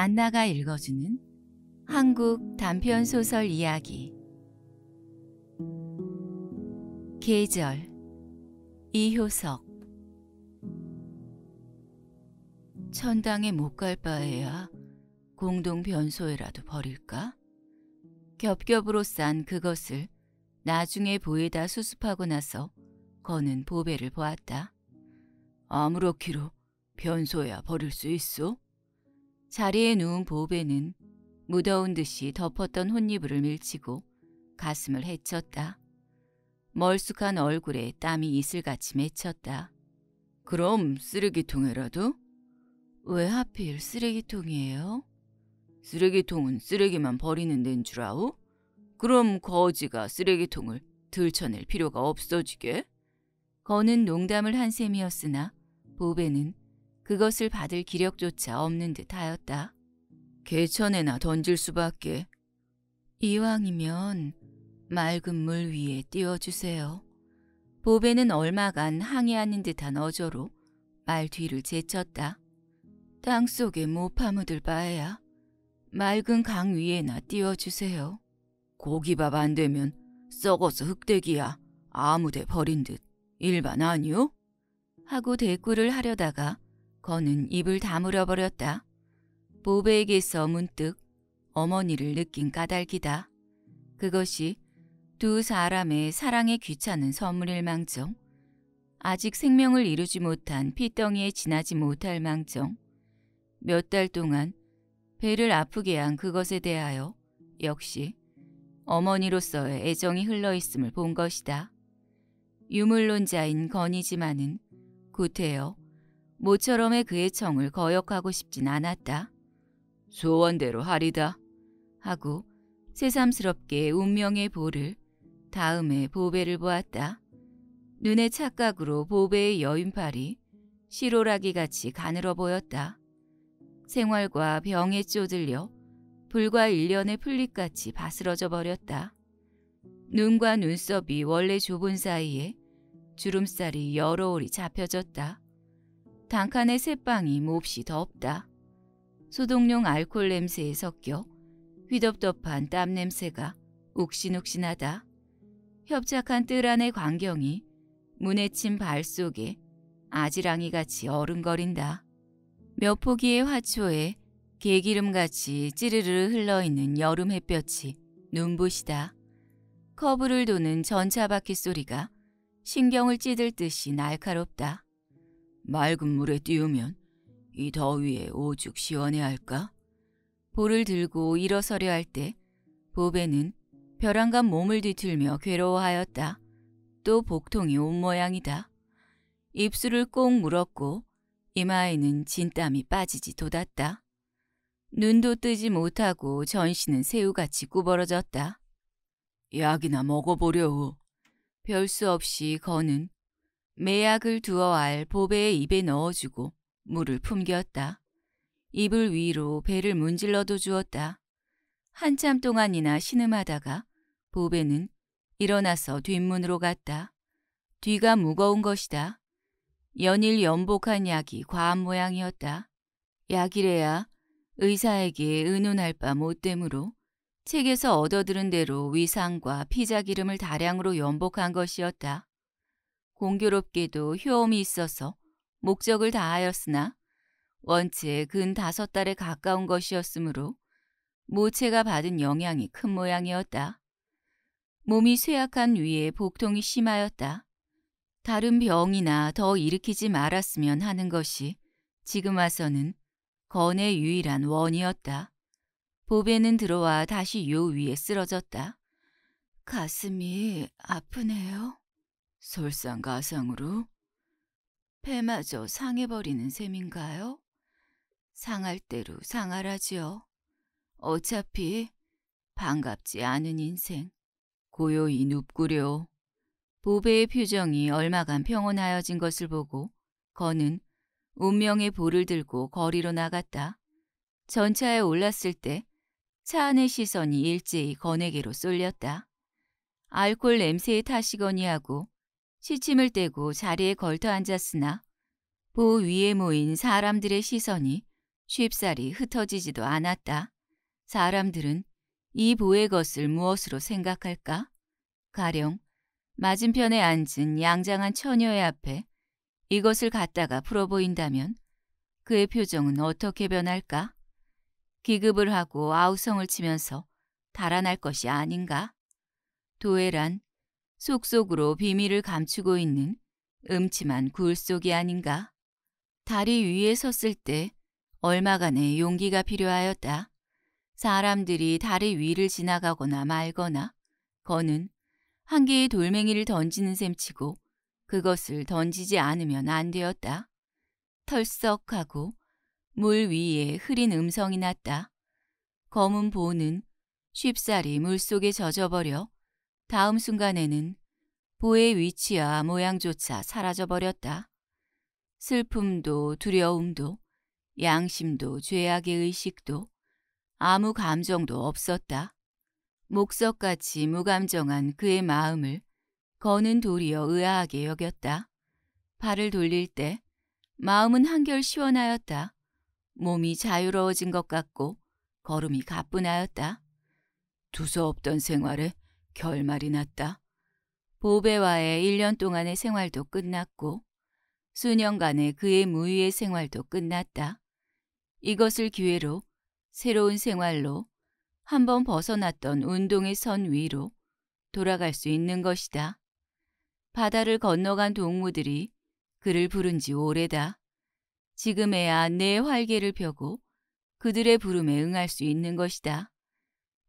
안나가 읽어주는 한국 단편 소설 이야기 계절 이효석 천당에 못 갈 바에야 공동 변소에라도 버릴까? 겹겹으로 싼 그것을 나중에 보에다 수습하고 나서 거는 보배를 보았다. 아무렇기로 변소야 버릴 수 있어? 자리에 누운 보배는 무더운 듯이 덮었던 혼이불을 밀치고 가슴을 헤쳤다. 멀숙한 얼굴에 땀이 이슬같이 맺혔다. 그럼 쓰레기통에라도? 왜 하필 쓰레기통이에요? 쓰레기통은 쓰레기만 버리는 데인 줄 아오? 그럼 거지가 쓰레기통을 들쳐낼 필요가 없어지게? 거는 농담을 한 셈이었으나 보배는 그것을 받을 기력조차 없는 듯 하였다. 개천에나 던질 수밖에. 이왕이면 맑은 물 위에 띄워주세요. 보배는 얼마간 항해하는 듯한 어조로 말 뒤를 제쳤다. 땅속에 못 파묻을 바에야 맑은 강 위에나 띄워주세요. 고기밥 안 되면 썩어서 흑돼기야 아무데 버린 듯 일반 아니요? 하고 대꾸를 하려다가 건은 입을 다물어 버렸다. 보배에게서 문득 어머니를 느낀 까닭이다. 그것이 두 사람의 사랑에 귀찮은 선물일 망정, 아직 생명을 이루지 못한 피덩이에 지나지 못할 망정, 몇 달 동안 배를 아프게 한 그것에 대하여 역시 어머니로서의 애정이 흘러있음을 본 것이다. 유물론자인 건이지만은 구태여 모처럼의 그의 청을 거역하고 싶진 않았다. 소원대로 하리다 하고 새삼스럽게 운명의 볼을 다음에 보배를 보았다. 눈의 착각으로 보배의 여인팔이 시로라기 같이 가늘어 보였다. 생활과 병에 쪼들려 불과 1년의 풀잎같이 바스러져 버렸다. 눈과 눈썹이 원래 좁은 사이에 주름살이 여러 올이 잡혀졌다. 단칸에 새빵이 몹시 덥다. 소독용 알콜 냄새에 섞여 휘덥덥한 땀 냄새가 욱신욱신하다. 협착한 뜰 안의 광경이 문에 친발 속에 아지랑이같이 어른거린다. 몇 포기의 화초에 개기름같이 찌르르 흘러있는 여름 햇볕이 눈부시다. 커브를 도는 전차바퀴 소리가 신경을 찌들 듯이 날카롭다. 맑은 물에 띄우면 이 더위에 오죽 시원해 할까? 볼을 들고 일어서려 할 때 보배는 벼랑간 몸을 뒤틀며 괴로워하였다. 또 복통이 온 모양이다. 입술을 꼭 물었고 이마에는 진땀이 빠지지 돋았다. 눈도 뜨지 못하고 전신은 새우같이 구부러졌다. 약이나 먹어보려우. 별수 없이 거는 매약을 두어 알 보배의 입에 넣어주고 물을 품겼다. 입을 위로 배를 문질러도 주었다. 한참 동안이나 신음하다가 보배는 일어나서 뒷문으로 갔다. 뒤가 무거운 것이다. 연일 연복한 약이 과한 모양이었다. 약이래야 의사에게 의논할 바 못됨으로 책에서 얻어들은 대로 위상과 피자 기름을 다량으로 연복한 것이었다. 공교롭게도 효험이 있어서 목적을 다하였으나 원체 근 다섯 달에 가까운 것이었으므로 모체가 받은 영향이 큰 모양이었다. 몸이 쇠약한 위에 복통이 심하였다. 다른 병이나 더 일으키지 말았으면 하는 것이 지금 와서는 건의 유일한 원이었다. 보배는 들어와 다시 요 위에 쓰러졌다. 가슴이 아프네요. 설상가상으로 패마저 상해버리는 셈인가요? 상할 대로 상하라지요. 어차피 반갑지 않은 인생. 고요히 눕구려. 보배의 표정이 얼마간 평온하여진 것을 보고 거는 운명의 볼을 들고 거리로 나갔다. 전차에 올랐을 때 차 안의 시선이 일제히 건에게로 쏠렸다. 알콜 냄새에 타시거니 하고 시침을 떼고 자리에 걸터 앉았으나 보 위에 모인 사람들의 시선이 쉽사리 흩어지지도 않았다. 사람들은 이 보의 것을 무엇으로 생각할까? 가령 맞은편에 앉은 양장한 처녀의 앞에 이것을 갖다가 풀어 보인다면 그의 표정은 어떻게 변할까? 기급을 하고 아우성을 치면서 달아날 것이 아닌가? 도에란 속속으로 비밀을 감추고 있는 음침한 굴 속이 아닌가. 다리 위에 섰을 때 얼마간의 용기가 필요하였다. 사람들이 다리 위를 지나가거나 말거나 거는 한 개의 돌멩이를 던지는 셈치고 그것을 던지지 않으면 안 되었다. 털썩하고 물 위에 흐린 음성이 났다. 검은 보는 쉽사리 물속에 젖어버려 다음 순간에는 보의 위치와 모양조차 사라져버렸다. 슬픔도 두려움도 양심도 죄악의 의식도 아무 감정도 없었다. 목석같이 무감정한 그의 마음을 거는 도리어 의아하게 여겼다. 발을 돌릴 때 마음은 한결 시원하였다. 몸이 자유로워진 것 같고 걸음이 가뿐하였다. 두서없던 생활에 결말이 났다. 보배와의 1년 동안의 생활도 끝났고 수년간의 그의 무위의 생활도 끝났다. 이것을 기회로 새로운 생활로 한 번 벗어났던 운동의 선 위로 돌아갈 수 있는 것이다. 바다를 건너간 동무들이 그를 부른 지 오래다. 지금에야 내 활개를 펴고 그들의 부름에 응할 수 있는 것이다.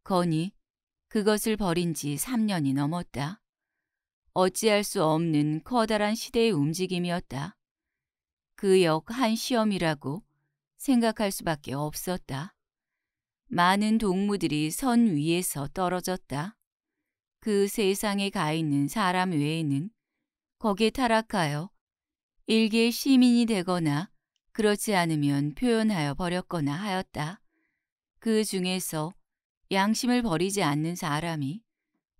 거니 그것을 버린 지 3년이 넘었다. 어찌할 수 없는 커다란 시대의 움직임이었다. 그 역 한 시험이라고 생각할 수밖에 없었다. 많은 동무들이 선 위에서 떨어졌다. 그 세상에 가 있는 사람 외에는 거기에 타락하여 일개 시민이 되거나 그렇지 않으면 표현하여 버렸거나 하였다. 그 중에서 양심을 버리지 않는 사람이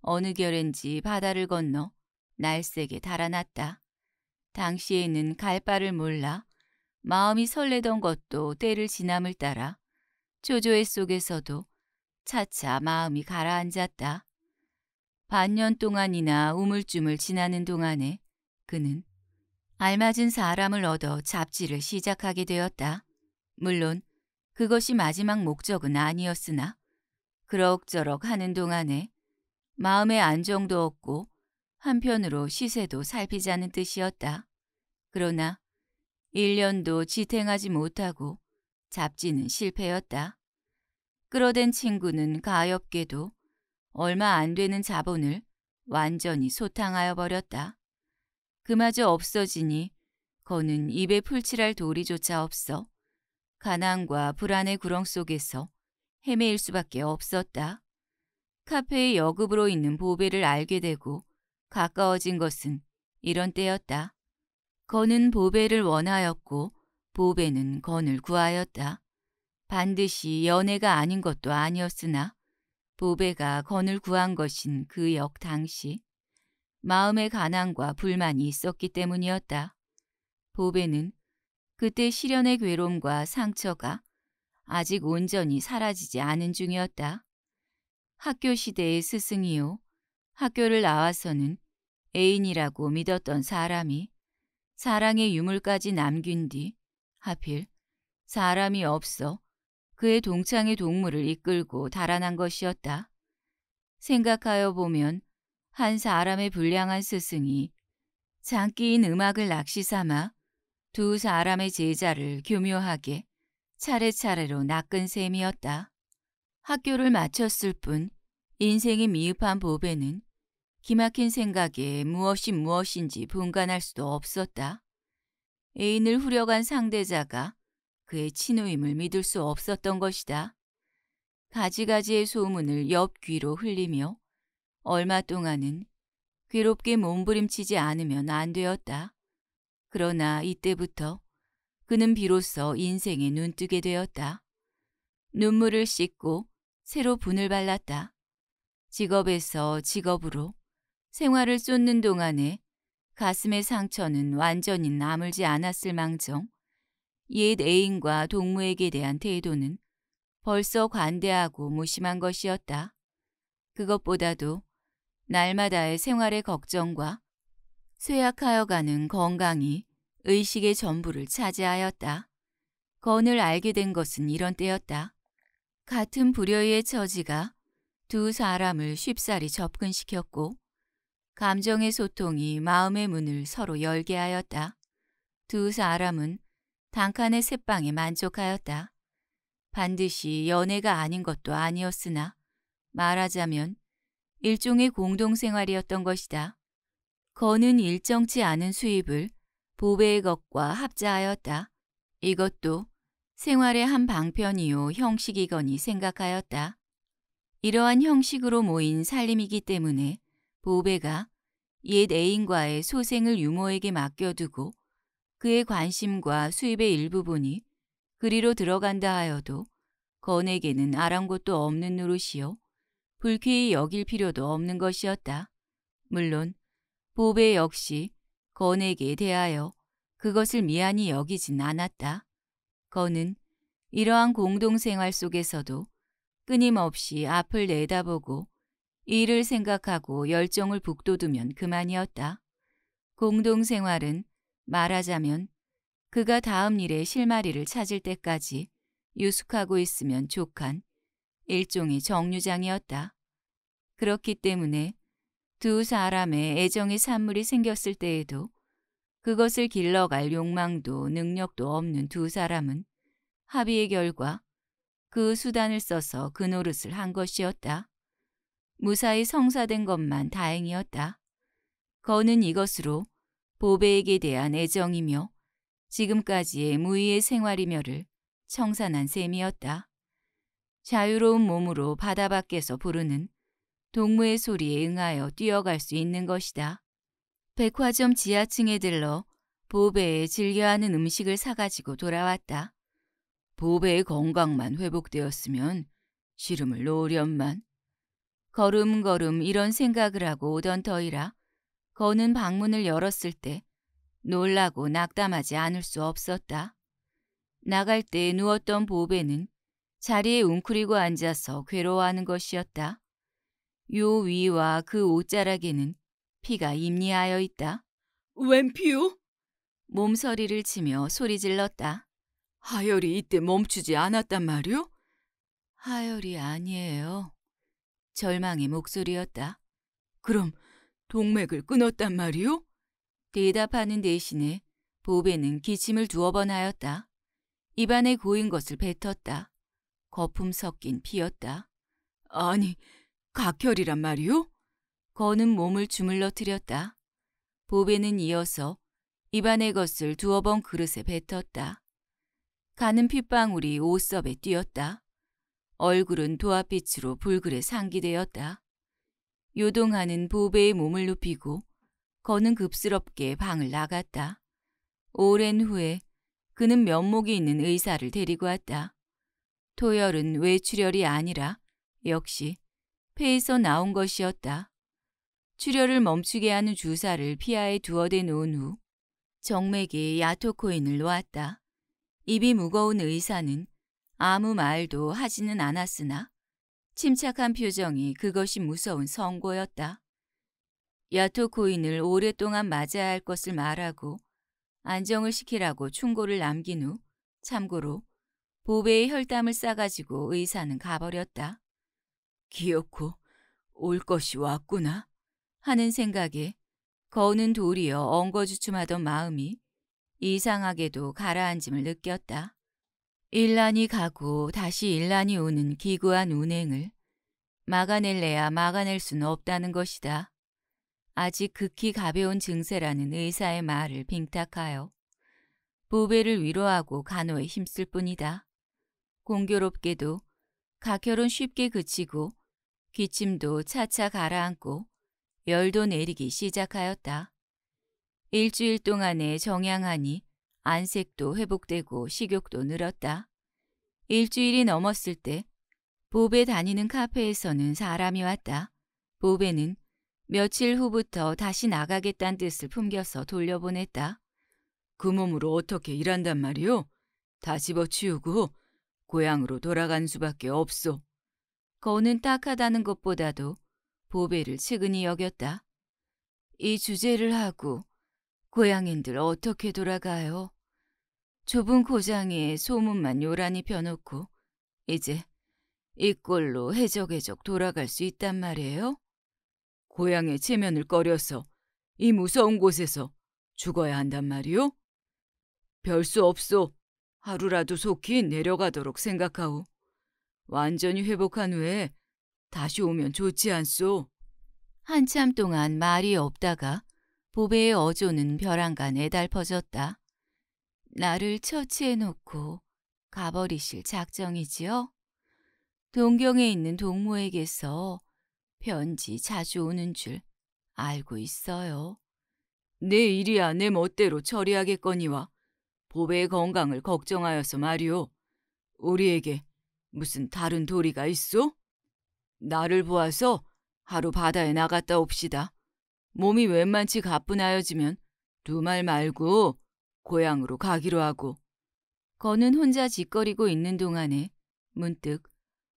어느 결엔지 바다를 건너 날색에 달아났다. 당시에는 갈 바를 몰라 마음이 설레던 것도 때를 지남을 따라 초조의 속에서도 차차 마음이 가라앉았다. 반년 동안이나 우물쭈물 지나는 동안에 그는 알맞은 사람을 얻어 잡지를 시작하게 되었다. 물론 그것이 마지막 목적은 아니었으나 그럭저럭 하는 동안에 마음의 안정도 없고 한편으로 시세도 살피자는 뜻이었다. 그러나 1년도 지탱하지 못하고 잡지는 실패였다. 끌어댄 친구는 가엾게도 얼마 안 되는 자본을 완전히 소탕하여 버렸다. 그마저 없어지니 거는 입에 풀칠할 도리조차 없어 가난과 불안의 구렁 속에서 헤매일 수밖에 없었다. 카페의 여급으로 있는 보배를 알게 되고 가까워진 것은 이런 때였다. 건은 보배를 원하였고 보배는 건을 구하였다. 반드시 연애가 아닌 것도 아니었으나 보배가 건을 구한 것인 그 역 당시 마음의 가난과 불만이 있었기 때문이었다. 보배는 그때 시련의 괴로움과 상처가 아직 온전히 사라지지 않은 중이었다. 학교 시대의 스승이요. 학교를 나와서는 애인이라고 믿었던 사람이 사랑의 유물까지 남긴 뒤 하필 사람이 없어 그의 동창의 동물을 이끌고 달아난 것이었다. 생각하여 보면 한 사람의 불량한 스승이 장기인 음악을 낚시 삼아 두 사람의 제자를 교묘하게 차례차례로 낚은 셈이었다. 학교를 마쳤을 뿐 인생이 미흡한 보배는 기막힌 생각에 무엇이 무엇인지 분간할 수도 없었다. 애인을 후려간 상대자가 그의 친우임을 믿을 수 없었던 것이다. 가지가지의 소문을 옆 귀로 흘리며 얼마 동안은 괴롭게 몸부림치지 않으면 안 되었다. 그러나 이때부터 그는 비로소 인생에 눈뜨게 되었다. 눈물을 씻고 새로 분을 발랐다. 직업에서 직업으로 생활을 쫓는 동안에 가슴의 상처는 완전히 나물지 않았을 망정 옛 애인과 동무에게 대한 태도는 벌써 관대하고 무심한 것이었다. 그것보다도 날마다의 생활의 걱정과 쇠약하여가는 건강이 의식의 전부를 차지하였다. 건을 알게 된 것은 이런 때였다. 같은 불여의 처지가 두 사람을 쉽사리 접근시켰고 감정의 소통이 마음의 문을 서로 열게 하였다. 두 사람은 단칸의 새빵에 만족하였다. 반드시 연애가 아닌 것도 아니었으나 말하자면 일종의 공동생활이었던 것이다. 건은 일정치 않은 수입을 보배의 것과 합자하였다. 이것도 생활의 한 방편이요 형식이거니 생각하였다. 이러한 형식으로 모인 살림이기 때문에 보배가 옛 애인과의 소생을 유모에게 맡겨두고 그의 관심과 수입의 일부분이 그리로 들어간다 하여도 건에게는 아랑곳도 없는 노릇이요 불쾌히 여길 필요도 없는 것이었다. 물론 보배 역시 건에게 대하여 그것을 미안히 여기진 않았다. 건은 이러한 공동생활 속에서도 끊임없이 앞을 내다보고 일을 생각하고 열정을 북돋우면 그만이었다. 공동생활은 말하자면 그가 다음 일에 실마리를 찾을 때까지 유숙하고 있으면 족한 일종의 정류장이었다. 그렇기 때문에 두 사람의 애정의 산물이 생겼을 때에도 그것을 길러갈 욕망도 능력도 없는 두 사람은 합의의 결과 그 수단을 써서 그 노릇을 한 것이었다. 무사히 성사된 것만 다행이었다. 거는 이것으로 보배에게 대한 애정이며 지금까지의 무의의 생활이며를 청산한 셈이었다. 자유로운 몸으로 바다 밖에서 부르는 동무의 소리에 응하여 뛰어갈 수 있는 것이다. 백화점 지하층에 들러 보배에 즐겨하는 음식을 사가지고 돌아왔다. 보배의 건강만 회복되었으면 시름을 놓으련만. 걸음걸음 이런 생각을 하고 오던 터이라 거는 방문을 열었을 때 놀라고 낙담하지 않을 수 없었다. 나갈 때 누웠던 보배는 자리에 웅크리고 앉아서 괴로워하는 것이었다. 요 위와 그 옷자락에는 피가 임리하여 있다. 웬 피요? 몸서리를 치며 소리질렀다. 하열이 이때 멈추지 않았단 말이오? 하열이 아니에요. 절망의 목소리였다. 그럼 동맥을 끊었단 말이오? 대답하는 대신에 보배는 기침을 두어 번 하였다. 입안에 고인 것을 뱉었다. 거품 섞인 피였다. 아니, 각혈이란 말이오? 거는 몸을 주물러뜨렸다. 보배는 이어서 입안의 것을 두어 번 그릇에 뱉었다. 가는 핏방울이 옷썹에 뛰었다. 얼굴은 도화빛으로 불그레 상기되었다. 요동하는 보배의 몸을 눕히고 거는 급스럽게 방을 나갔다. 오랜 후에 그는 면목이 있는 의사를 데리고 왔다. 토열은 외출혈이 아니라 역시 폐에서 나온 것이었다. 출혈을 멈추게 하는 주사를 피아에 두어대 놓은 후 정맥에 야토코인을 놓았다. 입이 무거운 의사는 아무 말도 하지는 않았으나 침착한 표정이 그것이 무서운 선고였다. 야토코인을 오랫동안 맞아야 할 것을 말하고 안정을 시키라고 충고를 남긴 후 참고로 보배의 혈담을 싸가지고 의사는 가버렸다. 기어코 올 것이 왔구나 하는 생각에 거는 도리어 엉거주춤하던 마음이 이상하게도 가라앉음을 느꼈다. 일란이 가고 다시 일란이 오는 기구한 운행을 막아낼래야 막아낼 수는 없다는 것이다. 아직 극히 가벼운 증세라는 의사의 말을 빙탁하여 보배를 위로하고 간호에 힘쓸 뿐이다. 공교롭게도 각혈은 쉽게 그치고 기침도 차차 가라앉고 열도 내리기 시작하였다. 일주일 동안에 정양하니 안색도 회복되고 식욕도 늘었다. 일주일이 넘었을 때 보베 다니는 카페에서는 사람이 왔다. 보베는 며칠 후부터 다시 나가겠다는 뜻을 품겨서 돌려보냈다. 그 몸으로 어떻게 일한단 말이오? 다 집어치우고 고향으로 돌아간 수밖에 없소. 거는 딱하다는 것보다도 보배를 측은히 여겼다. 이 주제를 하고 고향인들 어떻게 돌아가요? 좁은 고장에 소문만 요란히 펴놓고 이제 이 꼴로 해적해적 돌아갈 수 있단 말이에요? 고향의 체면을 꺼려서 이 무서운 곳에서 죽어야 한단 말이요? 별 수 없소. 하루라도 속히 내려가도록 생각하오. 완전히 회복한 후에 다시 오면 좋지 않소. 한참 동안 말이 없다가 보배의 어조는 벼랑간에 달퍼졌다. 나를 처치해놓고 가버리실 작정이지요? 동경에 있는 동무에게서 편지 자주 오는 줄 알고 있어요. 내 일이야 내 멋대로 처리하겠거니와 보배의 건강을 걱정하여서 말이오. 우리에게 무슨 다른 도리가 있어? 나를 보아서 하루 바다에 나갔다 옵시다. 몸이 웬만치 가뿐하여지면 두 말 말고 고향으로 가기로 하고. 거는 혼자 짓거리고 있는 동안에 문득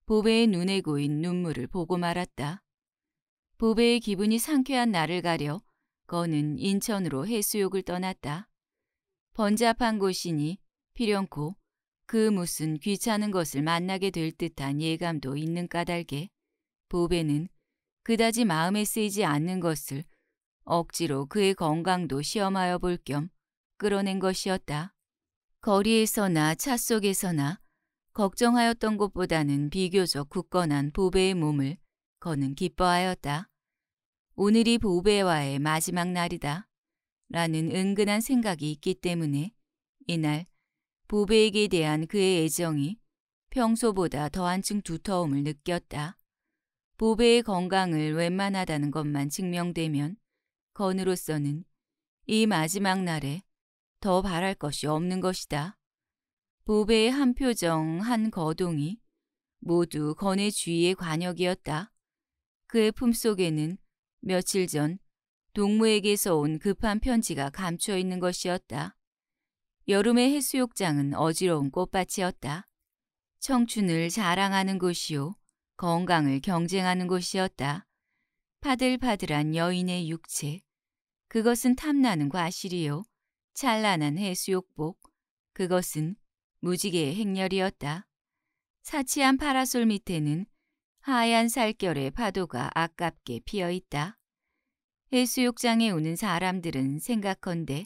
보배의 눈에 고인 눈물을 보고 말았다. 보배의 기분이 상쾌한 나를 가려 거는 인천으로 해수욕을 떠났다. 번잡한 곳이니 필연코 그 무슨 귀찮은 것을 만나게 될 듯한 예감도 있는 까닭에 보배는 그다지 마음에 쓰이지 않는 것을 억지로 그의 건강도 시험하여 볼 겸 끌어낸 것이었다. 거리에서나 차 속에서나 걱정하였던 것보다는 비교적 굳건한 보배의 몸을 거는 기뻐하였다. 오늘이 보배와의 마지막 날이다. 라는 은근한 생각이 있기 때문에 이날 보배에게 대한 그의 애정이 평소보다 더한층 두터움을 느꼈다. 보배의 건강을 웬만하다는 것만 증명되면 건으로서는 이 마지막 날에 더 바랄 것이 없는 것이다. 보배의 한 표정, 한 거동이 모두 건의 주위의 관역이었다. 그의 품속에는 며칠 전 동무에게서 온 급한 편지가 감춰 있는 것이었다. 여름의 해수욕장은 어지러운 꽃밭이었다. 청춘을 자랑하는 곳이요. 건강을 경쟁하는 곳이었다. 파들파들한 여인의 육체. 그것은 탐나는 과실이요. 찬란한 해수욕복. 그것은 무지개의 행렬이었다. 사치한 파라솔 밑에는 하얀 살결의 파도가 아깝게 피어 있다. 해수욕장에 오는 사람들은 생각컨대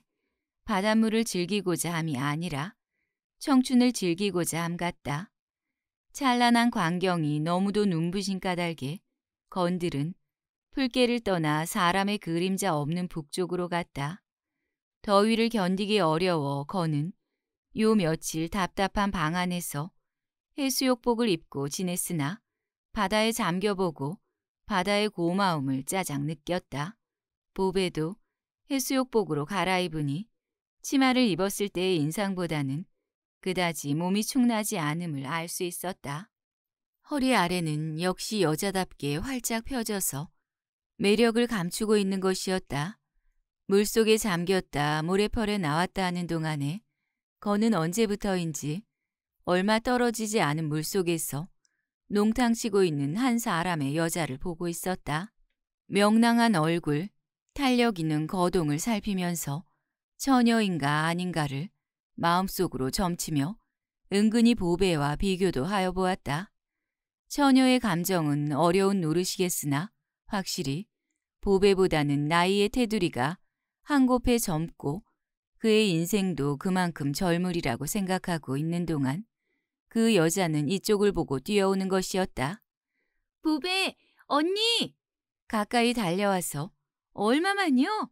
바닷물을 즐기고자 함이 아니라 청춘을 즐기고자 함 같다. 찬란한 광경이 너무도 눈부신 까닭에 건들은 풀개를 떠나 사람의 그림자 없는 북쪽으로 갔다. 더위를 견디기 어려워 건은 요 며칠 답답한 방 안에서 해수욕복을 입고 지냈으나 바다에 잠겨보고 바다의 고마움을 짜장 느꼈다. 보배도 해수욕복으로 갈아입으니 치마를 입었을 때의 인상보다는 그다지 몸이 축나지 않음을 알 수 있었다. 허리 아래는 역시 여자답게 활짝 펴져서 매력을 감추고 있는 것이었다. 물속에 잠겼다 모래펄에 나왔다 하는 동안에 거는 언제부터인지 얼마 떨어지지 않은 물속에서 농탕 치고 있는 한 사람의 여자를 보고 있었다. 명랑한 얼굴, 탄력 있는 거동을 살피면서 처녀인가 아닌가를 마음속으로 점치며 은근히 보배와 비교도 하여 보았다. 처녀의 감정은 어려운 노릇이겠으나 확실히 보배보다는 나이의 테두리가 한 곱에 젊고 그의 인생도 그만큼 젊으리라고 생각하고 있는 동안 그 여자는 이쪽을 보고 뛰어오는 것이었다. 보배, 언니! 가까이 달려와서 얼마만요?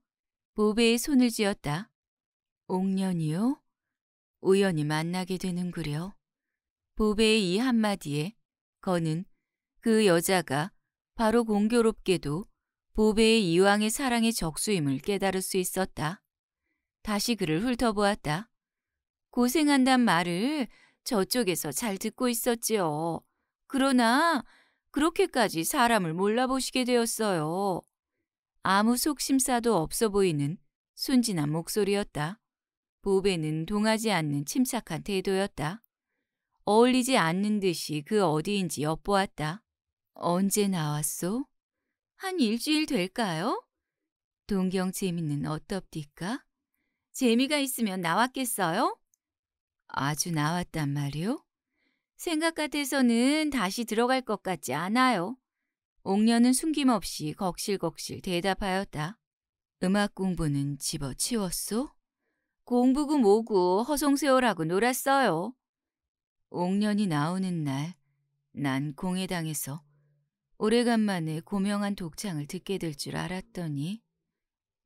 보배의 손을 쥐었다. 옥년이요? 우연히 만나게 되는구려. 보배의 이 한마디에 건는그 여자가 바로 공교롭게도 보배의 이왕의 사랑의 적수임을 깨달을 수 있었다. 다시 그를 훑어보았다. 고생한단 말을 저쪽에서 잘 듣고 있었지요. 그러나 그렇게까지 사람을 몰라보시게 되었어요. 아무 속심사도 없어 보이는 순진한 목소리였다. 보배는 동하지 않는 침착한 태도였다. 어울리지 않는 듯이 그 어디인지 엿보았다. 언제 나왔소? 한 일주일 될까요? 동경 재미는 어떻디까? 재미가 있으면 나왔겠어요? 아주 나왔단 말이오? 생각 같아서는 다시 들어갈 것 같지 않아요. 옥녀는 숨김없이 걱실걱실 대답하였다. 음악 공부는 집어치웠소? 공부고 뭐고 허송세월하고 놀았어요. 옥년이 나오는 날난공회당에서 오래간만에 고명한 독창을 듣게 될 줄 알았더니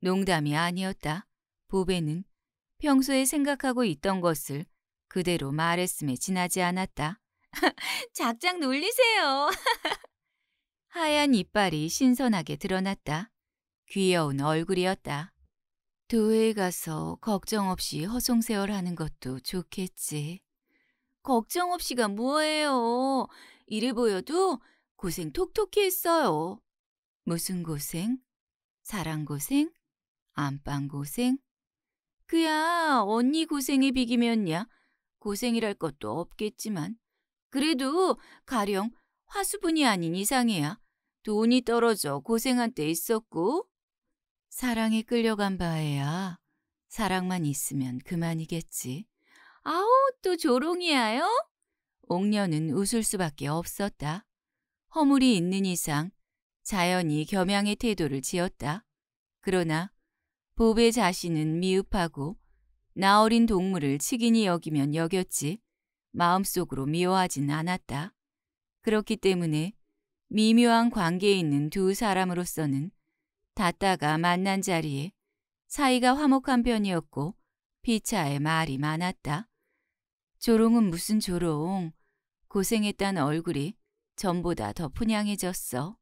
농담이 아니었다. 보배는 평소에 생각하고 있던 것을 그대로 말했음에 지나지 않았다. 작작 놀리세요. 하얀 이빨이 신선하게 드러났다. 귀여운 얼굴이었다. 도에 가서 걱정 없이 허송세월하는 것도 좋겠지. 걱정 없이가 뭐예요? 이래 보여도 고생 톡톡히 했어요. 무슨 고생? 사랑 고생? 안방 고생? 그야 언니 고생에 비기면야 고생이랄 것도 없겠지만 그래도 가령 화수분이 아닌 이상이야 돈이 떨어져 고생한 때 있었고 사랑에 끌려간 바에야 사랑만 있으면 그만이겠지. 아우 또 조롱이야요? 옥녀는 웃을 수밖에 없었다. 허물이 있는 이상 자연히 겸양의 태도를 지었다. 그러나 보배 자신은 미흡하고 나어린 동물을 치기니 여기면 여겼지 마음속으로 미워하진 않았다. 그렇기 때문에 미묘한 관계에 있는 두 사람으로서는 닿다가 만난 자리에 사이가 화목한 편이었고 피차에 말이 많았다. 조롱은 무슨 조롱. 고생했단 얼굴이 전보다 더 푸냥해졌어.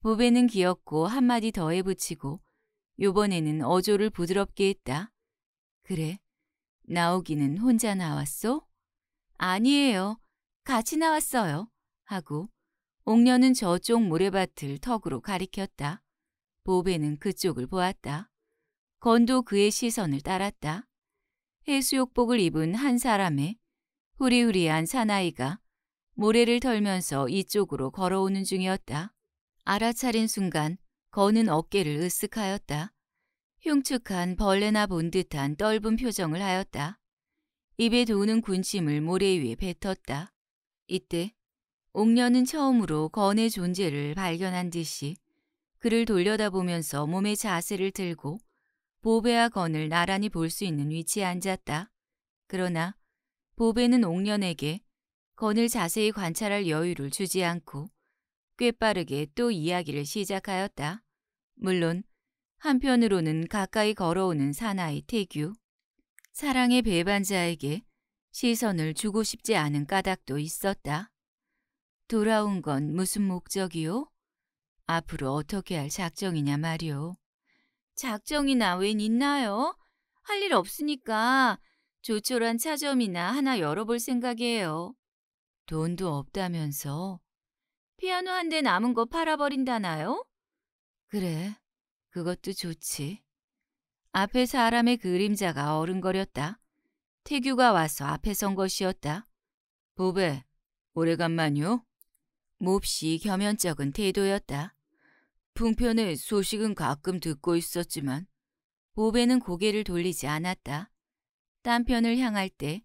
보배는 귀엽고 한마디 더해 붙이고 요번에는 어조를 부드럽게 했다. 그래, 나오기는 혼자 나왔소? 아니에요. 같이 나왔어요. 하고 옥녀는 저쪽 모래밭을 턱으로 가리켰다. 보배는 그쪽을 보았다. 건도 그의 시선을 따랐다. 해수욕복을 입은 한 사람의 후리후리한 사나이가 모래를 털면서 이쪽으로 걸어오는 중이었다. 알아차린 순간 건은 어깨를 으쓱하였다. 흉측한 벌레나 본 듯한 떫은 표정을 하였다. 입에 도는 군침을 모래 위에 뱉었다. 이때 옥녀는 처음으로 건의 존재를 발견한 듯이 그를 돌려다보면서 몸의 자세를 들고 보배와 건을 나란히 볼 수 있는 위치에 앉았다. 그러나 보배는 옥년에게 건을 자세히 관찰할 여유를 주지 않고 꽤 빠르게 또 이야기를 시작하였다. 물론 한편으로는 가까이 걸어오는 사나이 태규, 사랑의 배반자에게 시선을 주고 싶지 않은 까닭도 있었다. 돌아온 건 무슨 목적이요? 앞으로 어떻게 할 작정이냐 말이오. 작정이나 웬 있나요? 할 일 없으니까 조촐한 차점이나 하나 열어볼 생각이에요. 돈도 없다면서? 피아노 한 대 남은 거 팔아버린다나요? 그래, 그것도 좋지. 앞에 사람의 그림자가 어른거렸다. 태규가 와서 앞에 선 것이었다. 보배, 오래간만요? 몹시 겸연쩍은 태도였다. 풍편의 소식은 가끔 듣고 있었지만 보배는 고개를 돌리지 않았다. 딴편을 향할 때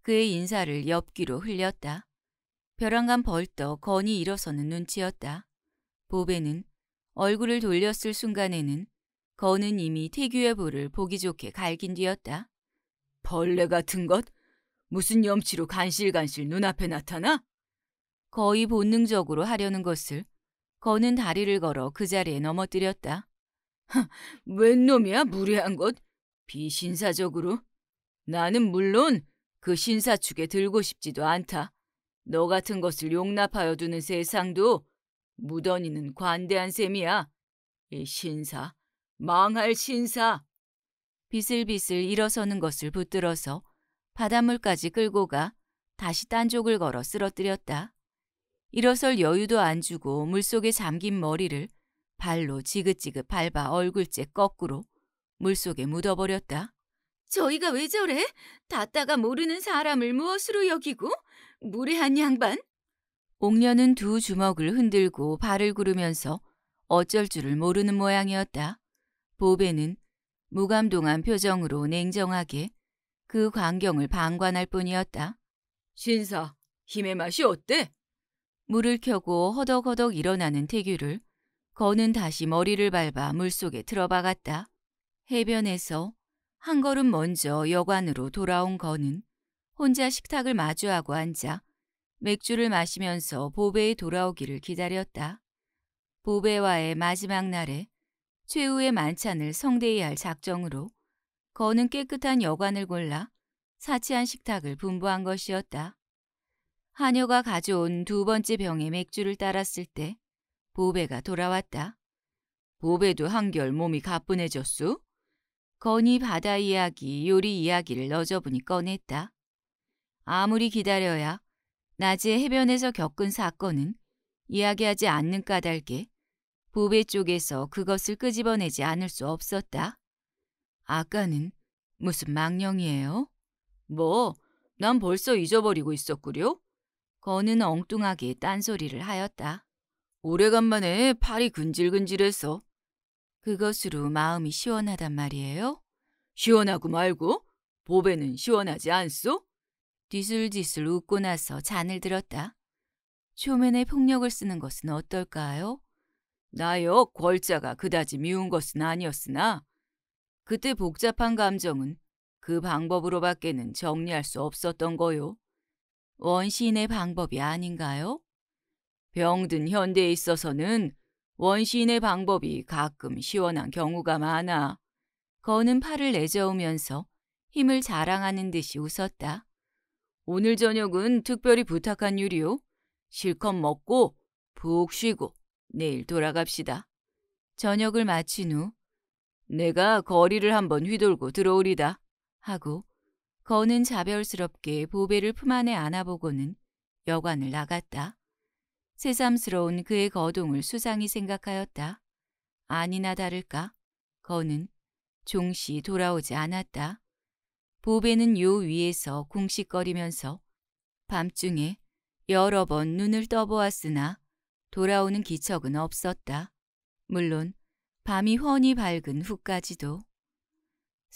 그의 인사를 옆귀로 흘렸다. 벼랑간 벌떡 건이 일어서는 눈치였다. 보배는 얼굴을 돌렸을 순간에는 건은 이미 태규의 볼을 보기 좋게 갈긴 뒤였다. 벌레 같은 것? 무슨 염치로 간실간실 눈앞에 나타나? 거의 본능적으로 하려는 것을 거는 다리를 걸어 그 자리에 넘어뜨렸다. 웬 놈이야 무례한 것? 비신사적으로? 나는 물론 그 신사 축에 들고 싶지도 않다. 너 같은 것을 용납하여 두는 세상도 무던이는 관대한 셈이야. 이 신사, 망할 신사. 비슬비슬 일어서는 것을 붙들어서 바닷물까지 끌고 가 다시 딴 쪽을 걸어 쓰러뜨렸다. 일어설 여유도 안 주고 물속에 잠긴 머리를 발로 지긋지긋 밟아 얼굴째 거꾸로 물속에 묻어버렸다. 저희가 왜 저래? 닿다가 모르는 사람을 무엇으로 여기고? 무례한 양반? 옥녀는 두 주먹을 흔들고 발을 구르면서 어쩔 줄을 모르는 모양이었다. 보배는 무감동한 표정으로 냉정하게 그 광경을 방관할 뿐이었다. 신사, 힘의 맛이 어때? 물을 켜고 허덕허덕 일어나는 태규를 거는 다시 머리를 밟아 물속에 들어박았다. 해변에서 한 걸음 먼저 여관으로 돌아온 거는 혼자 식탁을 마주하고 앉아 맥주를 마시면서 보배의 돌아오기를 기다렸다. 보배와의 마지막 날에 최후의 만찬을 성대히 할 작정으로 거는 깨끗한 여관을 골라 사치한 식탁을 분부한 것이었다. 하녀가 가져온 두 번째 병의 맥주를 따랐을 때 보배가 돌아왔다. 보배도 한결 몸이 가뿐해졌수? 건이 바다 이야기, 요리 이야기를 너저분히 꺼냈다. 아무리 기다려야 낮에 해변에서 겪은 사건은 이야기하지 않는 까닭에 보배 쪽에서 그것을 끄집어내지 않을 수 없었다. 아까는 무슨 망령이에요? 뭐, 난 벌써 잊어버리고 있었구려? 거는 엉뚱하게 딴소리를 하였다. 오래간만에 팔이 근질근질해서. 그것으로 마음이 시원하단 말이에요? 시원하고 말고 보배는 시원하지 않소? 뒤슬뒤슬 웃고 나서 잔을 들었다. 초면에 폭력을 쓰는 것은 어떨까요? 나여 골자가 그다지 미운 것은 아니었으나 그때 복잡한 감정은 그 방법으로밖에는 정리할 수 없었던 거요. 원시인의 방법이 아닌가요? 병든 현대에 있어서는 원시인의 방법이 가끔 시원한 경우가 많아. 거는 팔을 내저으면서 힘을 자랑하는 듯이 웃었다. 오늘 저녁은 특별히 부탁한 유리오 실컷 먹고 푹 쉬고 내일 돌아갑시다. 저녁을 마친 후 내가 거리를 한번 휘돌고 들어오리다 하고 거는 자별스럽게 보배를 품 안에 안아보고는 여관을 나갔다. 새삼스러운 그의 거동을 수상히 생각하였다. 아니나 다를까 거는 종시 돌아오지 않았다. 보배는 요 위에서 궁식거리면서 밤중에 여러 번 눈을 떠보았으나 돌아오는 기척은 없었다. 물론 밤이 훤히 밝은 후까지도.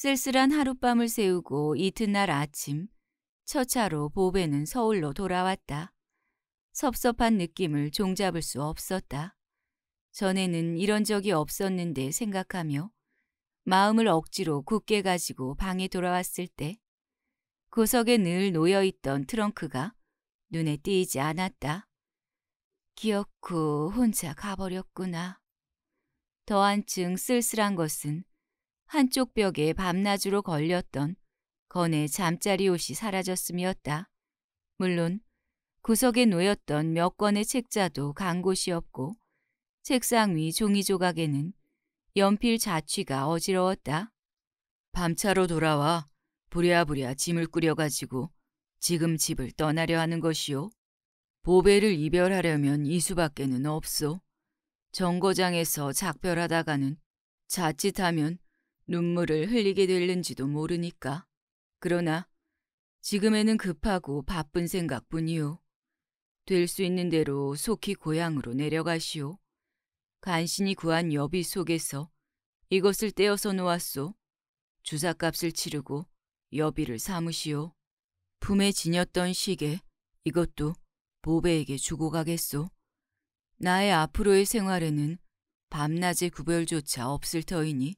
쓸쓸한 하룻밤을 세우고 이튿날 아침 처차로 보배는 서울로 돌아왔다. 섭섭한 느낌을 종잡을 수 없었다. 전에는 이런 적이 없었는데 생각하며 마음을 억지로 굳게 가지고 방에 돌아왔을 때 구석에 늘 놓여있던 트렁크가 눈에 띄지 않았다. 기어코 혼자 가버렸구나. 더한층 쓸쓸한 것은 한쪽 벽에 밤낮으로 걸렸던 건의 잠자리 옷이 사라졌음이었다. 물론 구석에 놓였던 몇 권의 책자도 간 곳이 없고 책상 위 종이 조각에는 연필 자취가 어지러웠다. 밤차로 돌아와 부랴부랴 짐을 꾸려가지고 지금 집을 떠나려 하는 것이오 보배를 이별하려면 이 수밖에는 없소. 정거장에서 작별하다가는 자칫하면 눈물을 흘리게 될는지도 모르니까. 그러나 지금에는 급하고 바쁜 생각뿐이요. 될 수 있는 대로 속히 고향으로 내려가시오. 간신히 구한 여비 속에서 이것을 떼어서 놓았소. 주사값을 치르고 여비를 삼으시오. 품에 지녔던 시계 이것도 보배에게 주고 가겠소. 나의 앞으로의 생활에는 밤낮의 구별조차 없을 터이니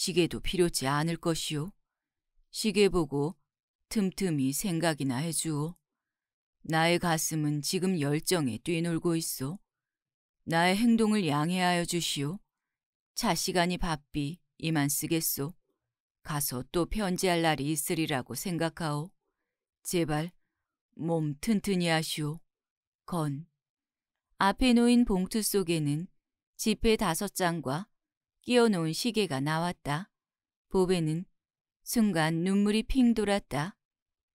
시계도 필요치 않을 것이오 시계 보고 틈틈이 생각이나 해주오. 나의 가슴은 지금 열정에 뛰놀고 있어. 나의 행동을 양해하여 주시오. 자시간이 바삐 이만 쓰겠소. 가서 또 편지할 날이 있으리라고 생각하오. 제발 몸 튼튼히 하시오. 건. 앞에 놓인 봉투 속에는 지폐 다섯 장과 끼워놓은 시계가 나왔다. 보배는 순간 눈물이 핑 돌았다.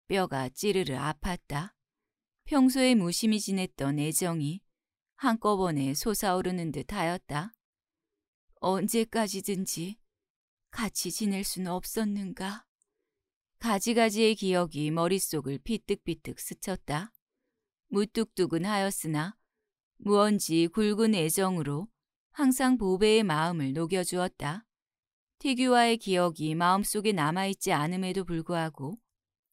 뼈가 찌르르 아팠다. 평소에 무심히 지냈던 애정이 한꺼번에 솟아오르는 듯 하였다. 언제까지든지 같이 지낼 수는 없었는가. 가지가지의 기억이 머릿속을 비뜩비뜩 스쳤다. 무뚝뚝은 하였으나 무언지 굵은 애정으로 항상 보배의 마음을 녹여주었다. 티규와의 기억이 마음속에 남아있지 않음에도 불구하고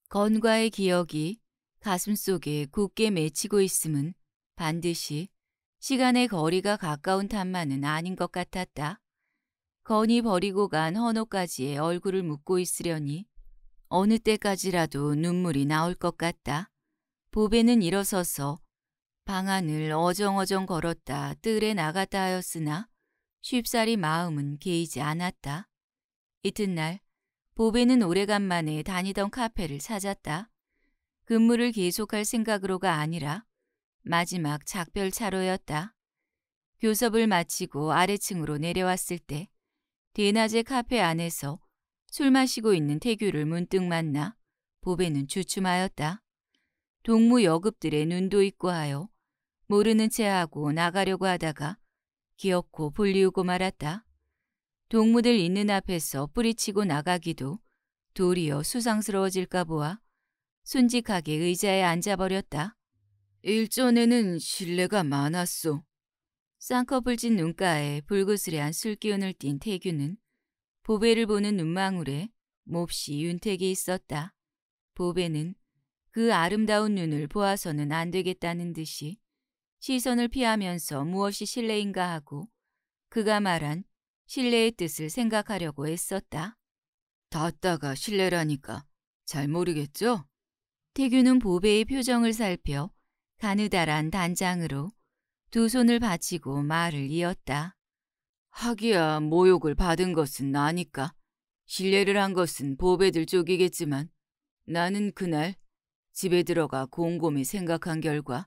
건과의 기억이 가슴속에 굳게 맺히고 있음은 반드시 시간의 거리가 가까운 탓만은 아닌 것 같았다. 건이 버리고 간 헌호까지의 얼굴을 묻고 있으려니 어느 때까지라도 눈물이 나올 것 같다. 보배는 일어서서 방안을 어정어정 걸었다 뜰에 나갔다 하였으나 쉽사리 마음은 개이지 않았다. 이튿날 보배는 오래간만에 다니던 카페를 찾았다. 근무를 계속할 생각으로가 아니라 마지막 작별차로였다. 교섭을 마치고 아래층으로 내려왔을 때 대낮에 카페 안에서 술 마시고 있는 태규를 문득 만나 보배는 주춤하였다. 동무 여급들의 눈도 있고 하여 모르는 채 하고 나가려고 하다가 기어코 불리우고 말았다. 동무들 있는 앞에서 뿌리치고 나가기도 도리어 수상스러워질까 보아 순직하게 의자에 앉아버렸다. 일전에는 신뢰가 많았소. 쌍꺼풀 진 눈가에 불그스레한 술기운을 띤 태규는 보배를 보는 눈망울에 몹시 윤택이 있었다. 보배는 그 아름다운 눈을 보아서는 안 되겠다는 듯이 시선을 피하면서 무엇이 실례인가 하고 그가 말한 실례의 뜻을 생각하려고 애썼다. 닿다가 실례라니까 잘 모르겠죠? 태규는 보배의 표정을 살펴 가느다란 단장으로 두 손을 받치고 말을 이었다. 하기야 모욕을 받은 것은 나니까 신뢰를 한 것은 보배들 쪽이겠지만 나는 그날 집에 들어가 곰곰이 생각한 결과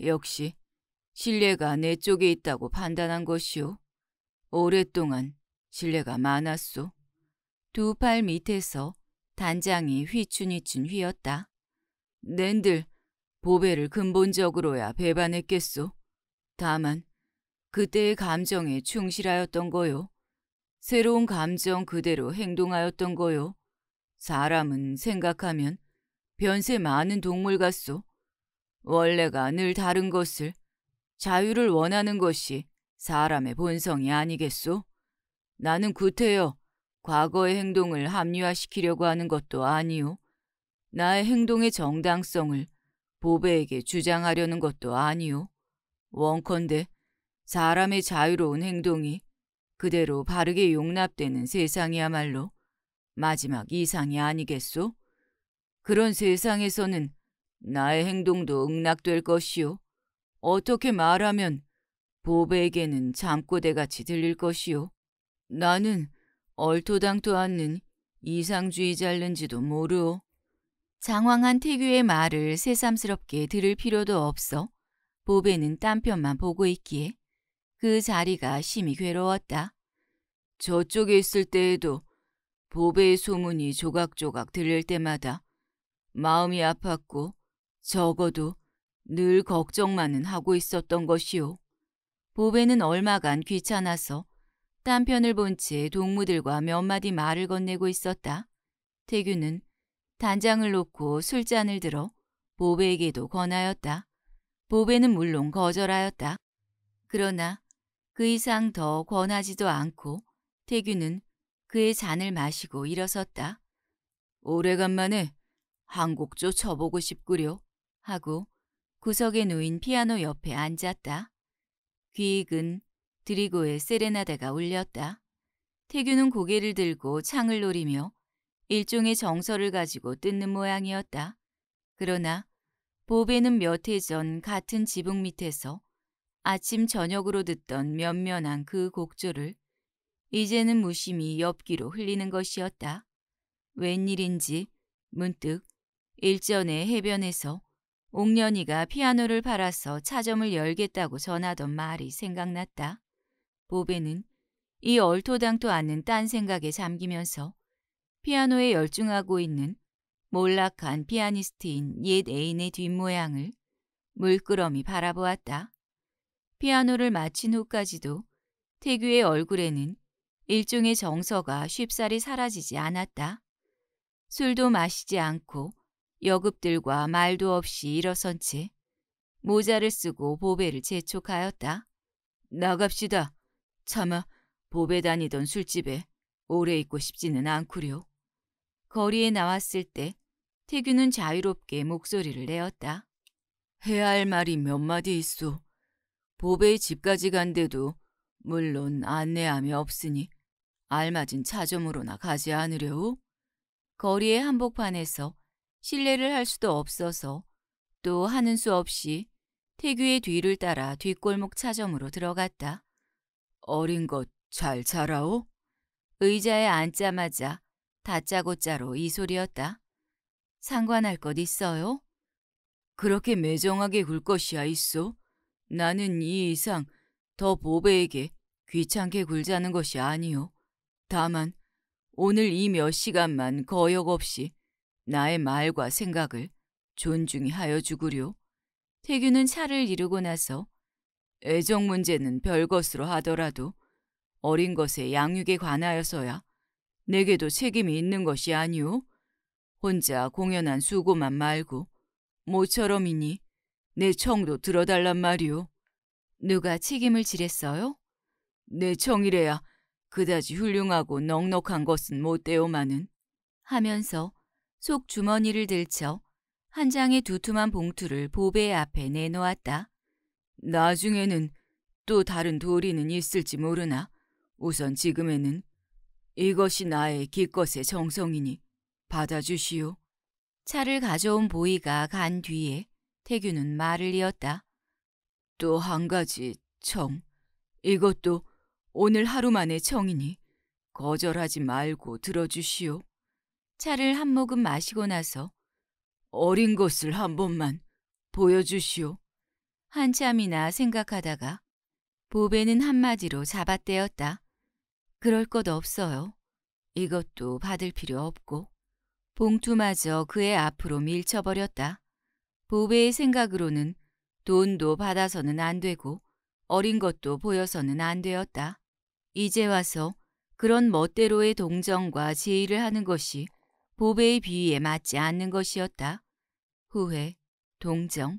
역시 신뢰가 내 쪽에 있다고 판단한 것이오. 오랫동안 신뢰가 많았소. 두 팔 밑에서 단장이 휘춘이춘 휘었다. 낸들 보배를 근본적으로야 배반했겠소. 다만 그때의 감정에 충실하였던 거요. 새로운 감정 그대로 행동하였던 거요. 사람은 생각하면 변세 많은 동물 같소. 원래가 늘 다른 것을 자유를 원하는 것이 사람의 본성이 아니겠소? 나는 구태여 과거의 행동을 합리화시키려고 하는 것도 아니오 나의 행동의 정당성을 보배에게 주장하려는 것도 아니오 원컨대 사람의 자유로운 행동이 그대로 바르게 용납되는 세상이야말로 마지막 이상이 아니겠소? 그런 세상에서는 나의 행동도 응락될 것이오 어떻게 말하면 보배에게는 잠꼬대같이 들릴 것이오 나는 얼토당토 않는 이상주의자일는지도 모르오. 장황한 태규의 말을 새삼스럽게 들을 필요도 없어 보배는 딴편만 보고 있기에 그 자리가 심히 괴로웠다. 저쪽에 있을 때에도 보배의 소문이 조각조각 들릴 때마다 마음이 아팠고 적어도 늘 걱정만은 하고 있었던 것이오 보배는 얼마간 귀찮아서 딴 편을 본 채 동무들과 몇 마디 말을 건네고 있었다. 태규는 단장을 놓고 술잔을 들어 보배에게도 권하였다. 보배는 물론 거절하였다. 그러나 그 이상 더 권하지도 않고 태규는 그의 잔을 마시고 일어섰다. 오래간만에 한곡조 쳐보고 싶구려 하고 구석에 놓인 피아노 옆에 앉았다. 귀익은 드리고의 세레나데가 울렸다. 태규는 고개를 들고 창을 노리며 일종의 정서를 가지고 뜯는 모양이었다. 그러나 보배는 몇 해 전 같은 지붕 밑에서 아침 저녁으로 듣던 면면한 그 곡조를 이제는 무심히 엽기로 흘리는 것이었다. 웬일인지 문득 일전에 해변에서 옥년이가 피아노를 팔아서 차점을 열겠다고 전하던 말이 생각났다. 보배는 이 얼토당토 않는 딴 생각에 잠기면서 피아노에 열중하고 있는 몰락한 피아니스트인 옛 애인의 뒷모양을 물끄러미 바라보았다. 피아노를 마친 후까지도 태규의 얼굴에는 일종의 정서가 쉽사리 사라지지 않았다. 술도 마시지 않고 여급들과 말도 없이 일어선 채 모자를 쓰고 보배를 재촉하였다. 나갑시다. 차마 보배 다니던 술집에 오래 있고 싶지는 않구려. 거리에 나왔을 때 태규는 자유롭게 목소리를 내었다. 해야 할 말이 몇 마디 있소. 보배의 집까지 간데도 물론 안내함이 없으니 알맞은 차점으로나 가지 않으려우? 거리의 한복판에서 신뢰를 할 수도 없어서 또 하는 수 없이 태규의 뒤를 따라 뒷골목 차점으로 들어갔다. 어린 것 잘 자라오? 의자에 앉자마자 다짜고짜로 이 소리였다. 상관할 것 있어요? 그렇게 매정하게 굴 것이야 있어? 나는 이 이상 더 보배에게 귀찮게 굴자는 것이 아니오. 다만 오늘 이 몇 시간만 거역 없이 나의 말과 생각을 존중히 하여 주구려. 태규는 차를 이루고 나서 애정 문제는 별것으로 하더라도 어린 것의 양육에 관하여서야 내게도 책임이 있는 것이 아니오. 혼자 공연한 수고만 말고 모처럼이니 내 청도 들어달란 말이오. 누가 책임을 지랬어요? 내 청이래야 그다지 훌륭하고 넉넉한 것은 못되오마는 하면서 속 주머니를 들쳐 한 장의 두툼한 봉투를 보배 앞에 내놓았다. 나중에는 또 다른 도리는 있을지 모르나 우선 지금에는 이것이 나의 기껏의 정성이니 받아주시오. 차를 가져온 보이가 간 뒤에 태규는 말을 이었다. 또 한 가지 청. 이것도 오늘 하루 만의 청이니 거절하지 말고 들어주시오. 차를 한 모금 마시고 나서 어린 것을 한 번만 보여주시오. 한참이나 생각하다가 보배는 한마디로 잡아떼었다. 그럴 것 없어요. 이것도 받을 필요 없고. 봉투마저 그의 앞으로 밀쳐버렸다. 보배의 생각으로는 돈도 받아서는 안 되고 어린 것도 보여서는 안 되었다. 이제 와서 그런 멋대로의 동정과 제의를 하는 것이 보배의 비위에 맞지 않는 것이었다. 후회, 동정,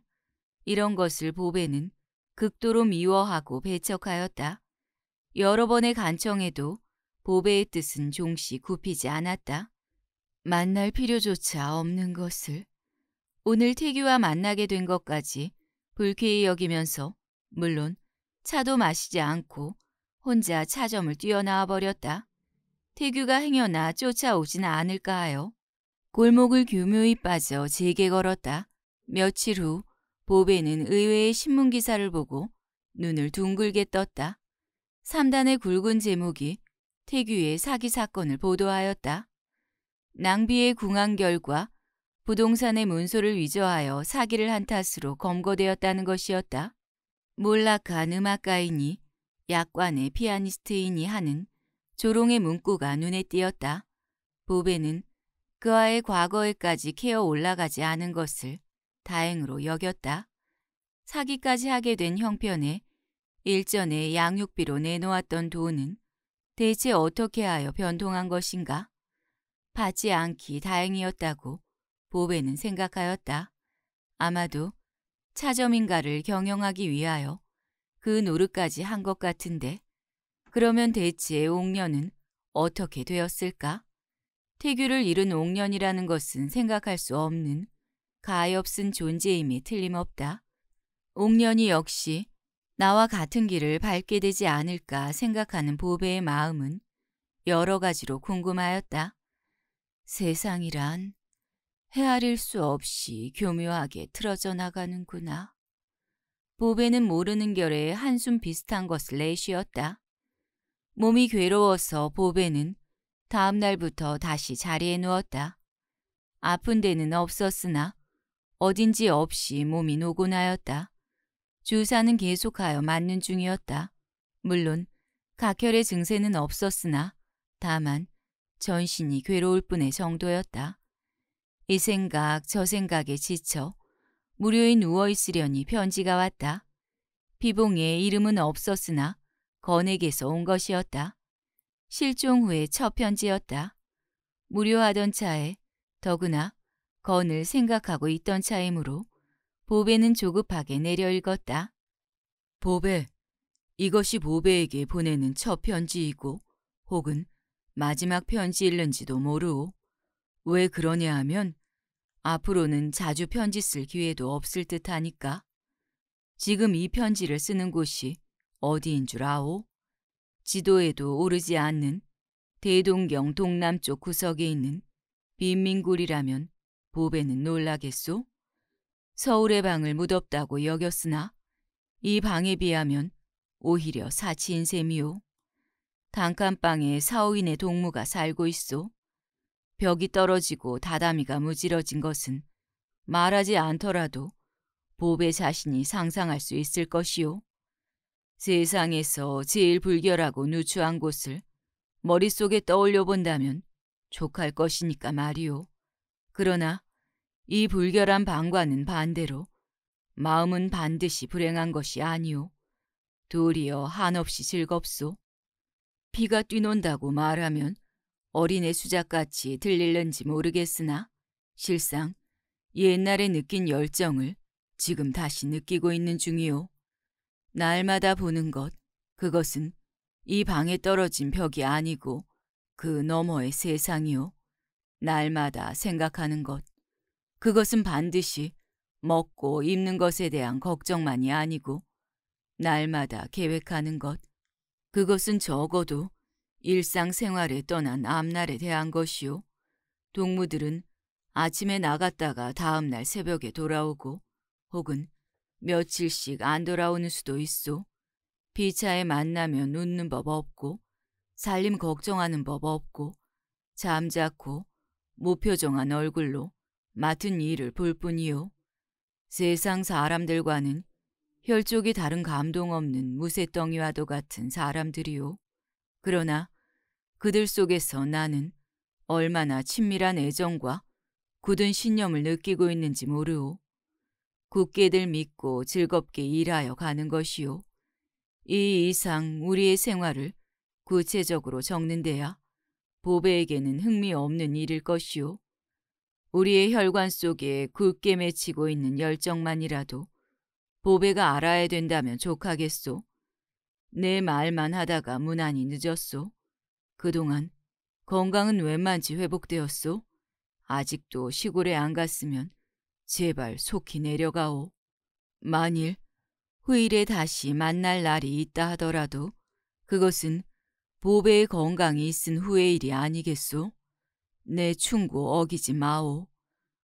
이런 것을 보배는 극도로 미워하고 배척하였다. 여러 번의 간청에도 보배의 뜻은 종시 굽히지 않았다. 만날 필요조차 없는 것을 오늘 태규와 만나게 된 것까지 불쾌히 여기면서 물론 차도 마시지 않고 혼자 차점을 뛰어나와 버렸다. 태규가 행여나 쫓아오진 않을까 하여 골목을 교묘히 빠져 제게 걸었다. 며칠 후 보배는 의외의 신문기사를 보고 눈을 둥글게 떴다. 3단의 굵은 제목이 태규의 사기 사건을 보도하였다. 낭비의 궁한 결과 부동산의 문서를 위조하여 사기를 한 탓으로 검거되었다는 것이었다. 몰락한 음악가이니 약관의 피아니스트이니 하는 조롱의 문구가 눈에 띄었다. 보베는 그와의 과거에까지 케어 올라가지 않은 것을 다행으로 여겼다. 사기까지 하게 된 형편에 일전에 양육비로 내놓았던 돈은 대체 어떻게 하여 변동한 것인가? 받지 않기 다행이었다고 보베는 생각하였다. 아마도 차점인가를 경영하기 위하여 그 노릇까지 한 것 같은데 그러면 대체 옥년은 어떻게 되었을까? 태규를 잃은 옥년이라는 것은 생각할 수 없는 가엾은 존재임이 틀림없다. 옥년이 역시 나와 같은 길을 밟게 되지 않을까 생각하는 보배의 마음은 여러 가지로 궁금하였다. 세상이란 헤아릴 수 없이 교묘하게 틀어져 나가는구나. 보배는 모르는 결에 한숨 비슷한 것을 내쉬었다. 몸이 괴로워서 보배는 다음 날부터 다시 자리에 누웠다. 아픈 데는 없었으나 어딘지 없이 몸이 노곤하였다. 주사는 계속하여 맞는 중이었다. 물론 각혈의 증세는 없었으나 다만 전신이 괴로울 뿐의 정도였다. 이 생각 저 생각에 지쳐 무료히 누워있으려니 편지가 왔다. 비봉에 이름은 없었으나 건에게서 온 것이었다. 실종 후의 첫 편지였다. 무료하던 차에 더구나 건을 생각하고 있던 차이므로 보배는 조급하게 내려 읽었다. 보배, 이것이 보배에게 보내는 첫 편지이고 혹은 마지막 편지일는지도 모르오. 왜 그러냐 하면 앞으로는 자주 편지 쓸 기회도 없을 듯 하니까. 지금 이 편지를 쓰는 곳이 어디인 줄 아오? 지도에도 오르지 않는 대동경 동남쪽 구석에 있는 빈민굴이라면 보배는 놀라겠소? 서울의 방을 무덥다고 여겼으나 이 방에 비하면 오히려 사치인 셈이오. 단칸방에 사오인의 동무가 살고 있소. 벽이 떨어지고 다다미가 무지러진 것은 말하지 않더라도 보배 자신이 상상할 수 있을 것이오. 세상에서 제일 불결하고 누추한 곳을 머릿속에 떠올려 본다면 족할 것이니까 말이오. 그러나 이 불결한 방과는 반대로 마음은 반드시 불행한 것이 아니오. 도리어 한없이 즐겁소. 비가 뛰논다고 말하면 어린애 수작같이 들릴는지 모르겠으나 실상 옛날에 느낀 열정을 지금 다시 느끼고 있는 중이오. 날마다 보는 것, 그것은 이 방에 떨어진 벽이 아니고 그 너머의 세상이요. 날마다 생각하는 것, 그것은 반드시 먹고 입는 것에 대한 걱정만이 아니고 날마다 계획하는 것, 그것은 적어도 일상생활에 떠난 앞날에 대한 것이요. 동무들은 아침에 나갔다가 다음날 새벽에 돌아오고 혹은 며칠씩 안 돌아오는 수도 있어 비차에 만나면 웃는 법 없고 살림 걱정하는 법 없고 잠자코 무표정한 얼굴로 맡은 일을 볼 뿐이요. 세상 사람들과는 혈족이 다른 감동 없는 무쇠덩이와도 같은 사람들이요. 그러나 그들 속에서 나는 얼마나 친밀한 애정과 굳은 신념을 느끼고 있는지 모르오. 굳게들 믿고 즐겁게 일하여 가는 것이요. 이 이상 우리의 생활을 구체적으로 적는 데야 보배에게는 흥미 없는 일일 것이요. 우리의 혈관 속에 굳게 맺히고 있는 열정만이라도 보배가 알아야 된다면 좋하겠소. 내 말만 하다가 무난히 늦었소. 그동안 건강은 웬만치 회복되었소. 아직도 시골에 안 갔으면 제발 속히 내려가오. 만일 후일에 다시 만날 날이 있다 하더라도 그것은 보배의 건강이 있은 후의 일이 아니겠소? 내 충고 어기지 마오.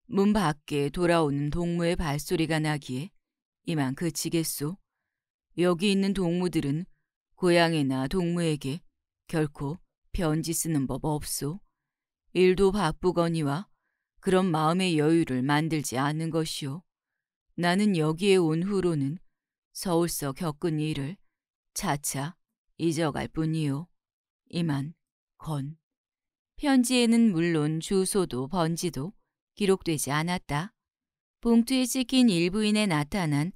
문 밖에 돌아오는 동무의 발소리가 나기에 이만 그치겠소. 여기 있는 동무들은 고향이나 동무에게 결코 변지 쓰는 법 없소. 일도 바쁘거니와 그런 마음의 여유를 만들지 않는 것이요. 나는 여기에 온 후로는 서울서 겪은 일을 차차 잊어갈 뿐이요. 이만 건. 편지에는 물론 주소도 번지도 기록되지 않았다. 봉투에 찍힌 일부인에 나타난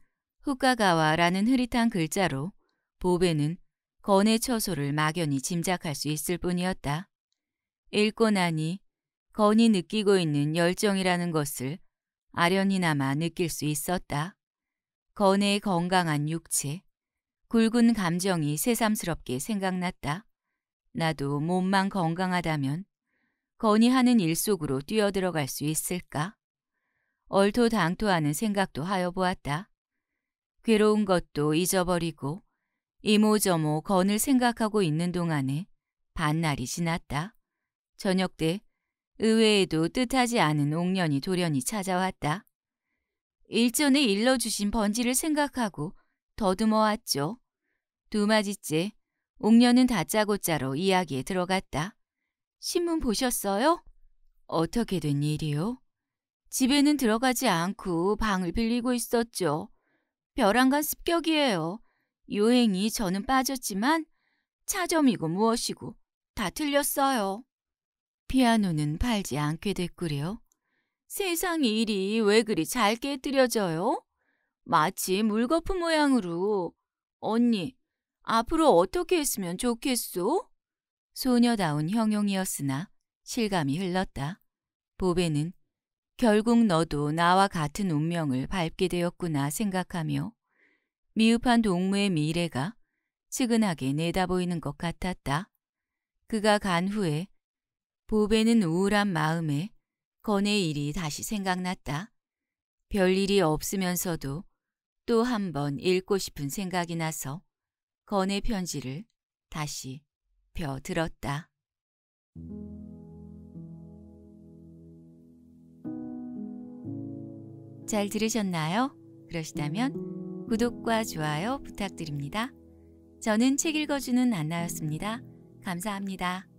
후카가와라는 흐릿한 글자로 보배는 건의 처소를 막연히 짐작할 수 있을 뿐이었다. 읽고 나니 건이 느끼고 있는 열정이라는 것을 아련히나마 느낄 수 있었다. 건의 건강한 육체, 굵은 감정이 새삼스럽게 생각났다. 나도 몸만 건강하다면 건이 하는 일 속으로 뛰어들어갈 수 있을까? 얼토당토하는 생각도 하여 보았다. 괴로운 것도 잊어버리고 이모저모 건을 생각하고 있는 동안에 반날이 지났다. 저녁 때 의외에도 뜻하지 않은 옥년이 돌연히 찾아왔다. 일전에 일러주신 번지를 생각하고 더듬어 왔죠. 두 마디째 옥년은 다짜고짜로 이야기에 들어갔다. 신문 보셨어요? 어떻게 된 일이요? 집에는 들어가지 않고 방을 빌리고 있었죠. 벼랑간 습격이에요. 요행이 저는 빠졌지만 차점이고 무엇이고 다 틀렸어요. 피아노는 팔지 않게 됐구려. 세상 일이 왜 그리 잘 깨뜨려져요? 마치 물거품 모양으로. 언니, 앞으로 어떻게 했으면 좋겠소? 소녀다운 형용이었으나 실감이 흘렀다. 보배는 결국 너도 나와 같은 운명을 밟게 되었구나 생각하며 미흡한 동무의 미래가 측은하게 내다보이는 것 같았다. 그가 간 후에 보배는 우울한 마음에 건의 일이 다시 생각났다. 별일이 없으면서도 또 한 번 읽고 싶은 생각이 나서 건의 편지를 다시 펴 들었다. 잘 들으셨나요? 그러시다면 구독과 좋아요 부탁드립니다. 저는 책 읽어주는 안나였습니다. 감사합니다.